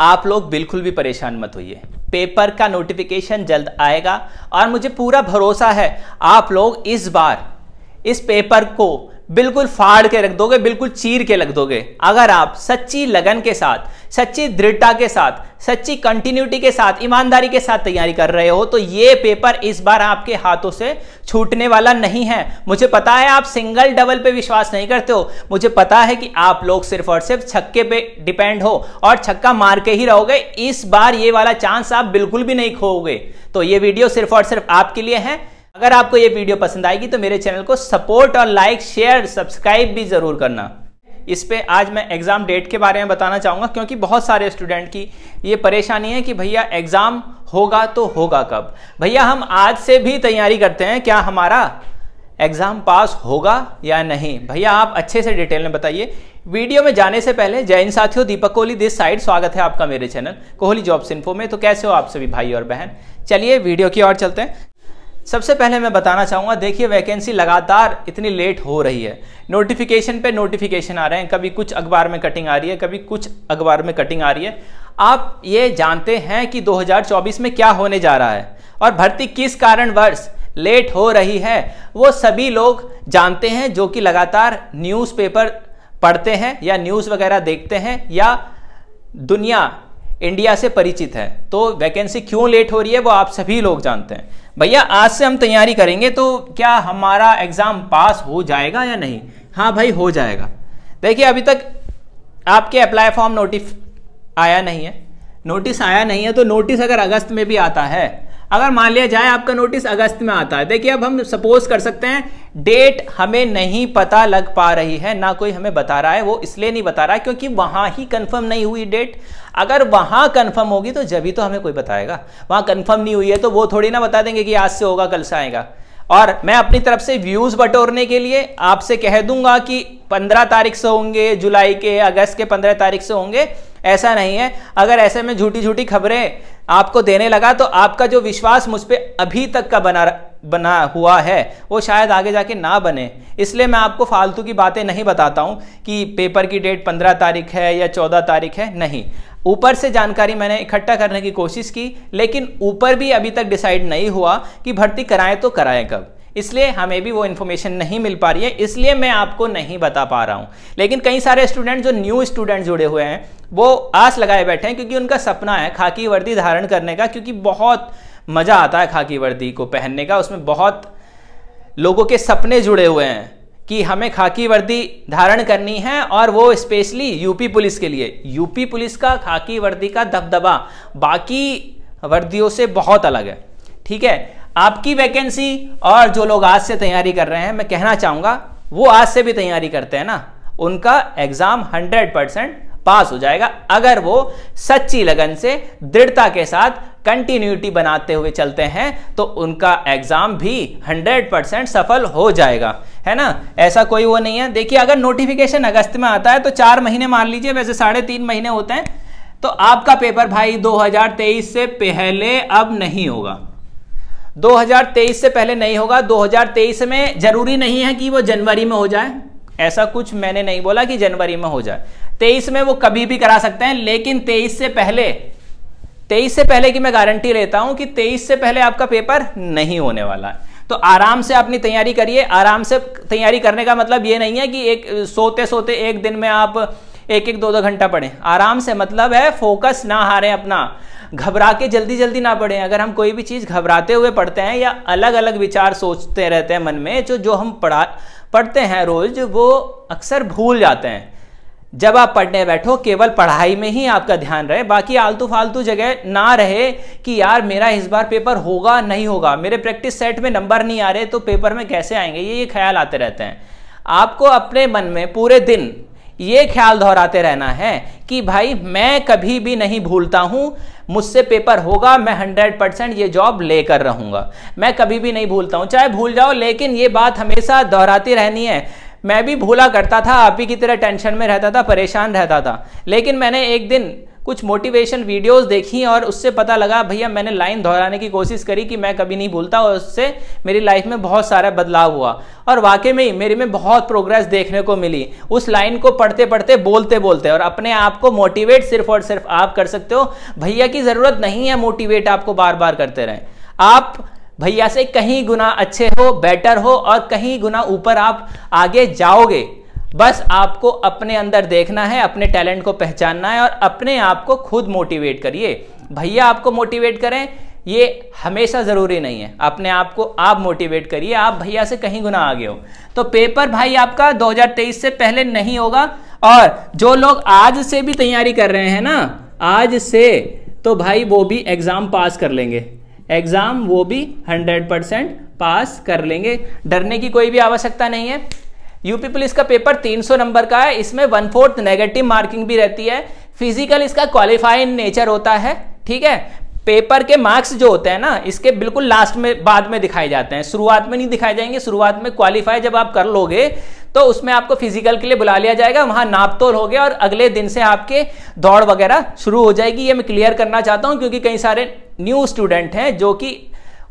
आप लोग बिल्कुल भी परेशान मत होइए पेपर का नोटिफिकेशन जल्द आएगा और मुझे पूरा भरोसा है आप लोग इस बार इस पेपर को बिल्कुल फाड़ के रख दोगे बिल्कुल चीर के रख दोगे अगर आप सच्ची लगन के साथ सच्ची दृढ़ता के साथ सच्ची कंटिन्यूटी के साथ ईमानदारी के साथ तैयारी कर रहे हो तो ये पेपर इस बार आपके हाथों से छूटने वाला नहीं है मुझे पता है आप सिंगल डबल पे विश्वास नहीं करते हो मुझे पता है कि आप लोग सिर्फ और सिर्फ छक्के पे डिपेंड हो और छक्का मार के ही रहोगे इस बार ये वाला चांस आप बिल्कुल भी नहीं खोओगे तो ये वीडियो सिर्फ और सिर्फ आपके लिए है अगर आपको ये वीडियो पसंद आएगी तो मेरे चैनल को सपोर्ट और लाइक शेयर सब्सक्राइब भी ज़रूर करना इस पर आज मैं एग्ज़ाम डेट के बारे में बताना चाहूँगा क्योंकि बहुत सारे स्टूडेंट की ये परेशानी है कि भैया एग्ज़ाम होगा तो होगा कब भैया हम आज से भी तैयारी करते हैं क्या हमारा एग्ज़ाम पास होगा या नहीं भैया आप अच्छे से डिटेल में बताइए वीडियो में जाने से पहले जय इन साथियों दीपक कोहली दिस साइड स्वागत है आपका मेरे चैनल कोहली जॉब्स इन्फो में तो कैसे हो आप सभी भाई और बहन चलिए वीडियो की ओर चलते हैं सबसे पहले मैं बताना चाहूँगा देखिए वैकेंसी लगातार इतनी लेट हो रही है नोटिफिकेशन पे नोटिफिकेशन आ रहे हैं कभी कुछ अखबार में कटिंग आ रही है कभी कुछ अखबार में कटिंग आ रही है आप ये जानते हैं कि 2024 में क्या होने जा रहा है और भर्ती किस कारणवश लेट हो रही है वो सभी लोग जानते हैं जो कि लगातार न्यूज़पेपर पढ़ते हैं या न्यूज़ वगैरह देखते हैं या दुनिया इंडिया से परिचित है तो वैकेंसी क्यों लेट हो रही है वो आप सभी लोग जानते हैं भैया आज से हम तैयारी करेंगे तो क्या हमारा एग्ज़ाम पास हो जाएगा या नहीं हाँ भाई हो जाएगा देखिए अभी तक आपके अप्लाई फॉर्म नोटिस आया नहीं है नोटिस आया नहीं है तो नोटिस अगर अगस्त में भी आता है अगर मान लिया जाए आपका नोटिस अगस्त में आता है देखिए अब हम सपोज कर सकते हैं डेट हमें नहीं पता लग पा रही है ना कोई हमें बता रहा है वो इसलिए नहीं बता रहा है क्योंकि वहां ही कंफर्म नहीं हुई डेट अगर वहां कंफर्म होगी तो जब ही तो हमें कोई बताएगा वहां कंफर्म नहीं हुई है तो वो थोड़ी ना बता देंगे कि आज से होगा कल से आएगा और मैं अपनी तरफ से व्यूज़ बटोरने के लिए आपसे कह दूंगा कि 15 तारीख से होंगे जुलाई के अगस्त के 15 तारीख से होंगे ऐसा नहीं है अगर ऐसे में झूठी झूठी खबरें आपको देने लगा तो आपका जो विश्वास मुझ पर अभी तक का बना बना हुआ है वो शायद आगे जाके ना बने इसलिए मैं आपको फालतू की बातें नहीं बताता हूँ कि पेपर की डेट पंद्रह तारीख है या चौदह तारीख है नहीं ऊपर से जानकारी मैंने इकट्ठा करने की कोशिश की लेकिन ऊपर भी अभी तक डिसाइड नहीं हुआ कि भर्ती कराएं तो कराएं कब इसलिए हमें भी वो इन्फॉर्मेशन नहीं मिल पा रही है इसलिए मैं आपको नहीं बता पा रहा हूँ लेकिन कई सारे स्टूडेंट जो न्यू स्टूडेंट जुड़े हुए हैं वो आस लगाए बैठे हैं क्योंकि उनका सपना है खाकी वर्दी धारण करने का क्योंकि बहुत मज़ा आता है खाकी वर्दी को पहनने का उसमें बहुत लोगों के सपने जुड़े हुए हैं कि हमें खाकी वर्दी धारण करनी है और वो स्पेशली यूपी पुलिस के लिए यूपी पुलिस का खाकी वर्दी का दबदबा बाकी वर्दियों से बहुत अलग है ठीक है आपकी वैकेंसी और जो लोग आज से तैयारी कर रहे हैं मैं कहना चाहूंगा वो आज से भी तैयारी करते हैं ना उनका एग्ज़ाम हंड्रेड परसेंट पास हो जाएगा अगर वो सच्ची लगन से दृढ़ता के साथ कंटिन्यूटी बनाते हुए चलते हैं तो उनका एग्जाम भी 100 परसेंट सफल हो जाएगा है ना ऐसा कोई वो नहीं है देखिए अगर नोटिफिकेशन अगस्त में आता है तो चार महीने मान लीजिए वैसे साढ़े तीन महीने होते हैं तो आपका पेपर भाई 2023 से पहले अब नहीं होगा 2023 से पहले नहीं होगा 2023 में जरूरी नहीं है कि वो जनवरी में हो जाए ऐसा कुछ मैंने नहीं बोला कि जनवरी में हो जाए 23 में वो कभी भी करा सकते हैं लेकिन 23 से पहले 23 से पहले की मैं गारंटी लेता हूं कि 23 से पहले आपका पेपर नहीं होने वाला है तो आराम से अपनी तैयारी करिए आराम से तैयारी करने का मतलब ये नहीं है कि एक सोते सोते एक दिन में आप एक एक दो दो घंटा पढ़ें आराम से मतलब है फोकस ना हारें अपना घबरा के जल्दी जल्दी ना पढ़ें अगर हम कोई भी चीज़ घबराते हुए पढ़ते हैं या अलग अलग विचार सोचते रहते हैं मन में जो जो हम पढ़ा पढ़ते हैं रोज़ वो अक्सर भूल जाते हैं जब आप पढ़ने बैठो केवल पढ़ाई में ही आपका ध्यान रहे बाकी आलतू फालतू जगह ना रहे कि यार मेरा इस बार पेपर होगा नहीं होगा मेरे प्रैक्टिस सेट में नंबर नहीं आ रहे तो पेपर में कैसे आएंगे ये ये ख्याल आते रहते हैं आपको अपने मन में पूरे दिन ये ख्याल दोहराते रहना है कि भाई मैं कभी भी नहीं भूलता हूँ मुझसे पेपर होगा मैं हंड्रेड परसेंट ये जॉब लेकर रहूँगा मैं कभी भी नहीं भूलता हूँ चाहे भूल जाओ लेकिन ये बात हमेशा दोहराती रहनी है मैं भी भूला करता था आप ही की तरह टेंशन में रहता था परेशान रहता था लेकिन मैंने एक दिन कुछ मोटिवेशन वीडियोस देखी और उससे पता लगा भैया मैंने लाइन दोहराने की कोशिश करी कि मैं कभी नहीं भूलता और उससे मेरी लाइफ में बहुत सारा बदलाव हुआ और वाकई में ही मेरे में बहुत प्रोग्रेस देखने को मिली उस लाइन को पढ़ते पढ़ते बोलते बोलते और अपने आप को मोटिवेट सिर्फ और सिर्फ आप कर सकते हो भैया की ज़रूरत नहीं है मोटिवेट आपको बार बार करते रहें आप भैया से कहीं गुना अच्छे हो बेटर हो और कहीं गुना ऊपर आप आगे जाओगे बस आपको अपने अंदर देखना है अपने टैलेंट को पहचानना है और अपने आप को खुद मोटिवेट करिए भैया आपको मोटिवेट करें ये हमेशा ज़रूरी नहीं है अपने आप को आप मोटिवेट करिए आप भैया से कहीं गुना आगे हो तो पेपर भाई आपका 2023 से पहले नहीं होगा और जो लोग आज से भी तैयारी कर रहे हैं ना आज से तो भाई वो भी एग्ज़ाम पास कर लेंगे एग्ज़ाम वो भी 100 परसेंट पास कर लेंगे डरने की कोई भी आवश्यकता नहीं है यूपी पुलिस का पेपर 300 नंबर का है इसमें वन फोर्थ नेगेटिव मार्किंग भी रहती है फिजिकल इसका क्वालिफाइंग नेचर होता है ठीक है पेपर के मार्क्स जो होते हैं ना इसके बिल्कुल लास्ट में बाद में दिखाए जाते हैं शुरुआत में नहीं दिखाए जाएंगे शुरुआत में क्वालिफाई जब आप कर लोगे तो उसमें आपको फिजिकल के लिए बुला लिया जाएगा वहां नापतोल हो गया और अगले दिन से आपके दौड़ वगैरह शुरू हो जाएगी ये मैं क्लियर करना चाहता हूँ क्योंकि कई सारे न्यू स्टूडेंट हैं जो कि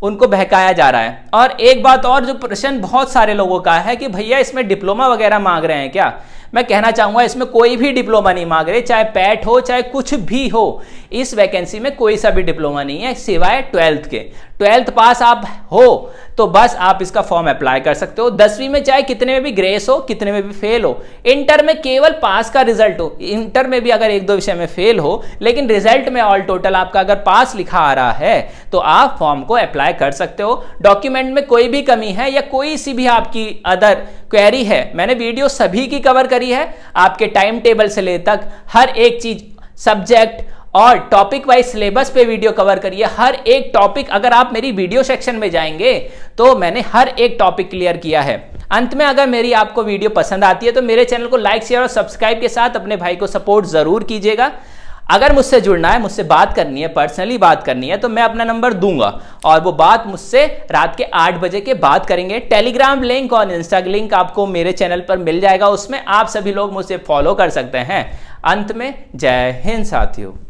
उनको बहकाया जा रहा है और एक बात और जो प्रश्न बहुत सारे लोगों का है कि भैया इसमें डिप्लोमा वगैरह मांग रहे हैं क्या मैं कहना चाहूँगा इसमें कोई भी डिप्लोमा नहीं मांग रहे चाहे पैट हो चाहे कुछ भी हो इस वैकेंसी में कोई सा भी डिप्लोमा नहीं है सिवाय ट्वेल्थ के ट्वेल्थ पास आप हो तो बस आप इसका फॉर्म अप्लाई कर सकते हो दसवीं में चाहे कितने में भी ग्रेस हो कितने में भी फेल हो इंटर में केवल पास का रिजल्ट हो इंटर में भी अगर एक दो विषय में फेल हो लेकिन रिजल्ट में ऑल टोटल आपका अगर पास लिखा आ रहा है तो आप फॉर्म को अप्लाई कर सकते हो डॉक्यूमेंट में कोई भी कमी है या कोई सी भी आपकी अदर क्वेरी है मैंने वीडियो सभी की कवर करी है आपके टाइम टेबल से ले तक हर एक चीज सब्जेक्ट और टॉपिक वाइज सिलेबस पे वीडियो कवर करिए हर एक टॉपिक अगर आप मेरी वीडियो सेक्शन में जाएंगे तो मैंने हर एक टॉपिक क्लियर किया है अंत में अगर मेरी आपको वीडियो पसंद आती है तो मेरे चैनल को लाइक शेयर और सब्सक्राइब के साथ अपने भाई को सपोर्ट जरूर कीजिएगा अगर मुझसे जुड़ना है मुझसे बात करनी है पर्सनली बात करनी है तो मैं अपना नंबर दूंगा और वो बात मुझसे रात के आठ बजे के बाद करेंगे टेलीग्राम लिंक और इंस्टाग्राम लिंक आपको मेरे चैनल पर मिल जाएगा उसमें आप सभी लोग मुझसे फॉलो कर सकते हैं अंत में जय हिंद साथियों